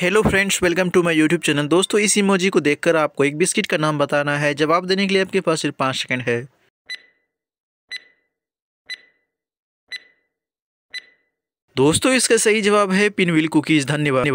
hello friends welcome to my YouTube channel दोस्तों इस emoji को देखकर आपको एक बिस्किट का नाम बताना है जवाब देने के लिए आपके पास सिर्फ पाँच सेकंड है दोस्तों इसका सही जवाब है पिनविल कुकीज़ धन्यवाद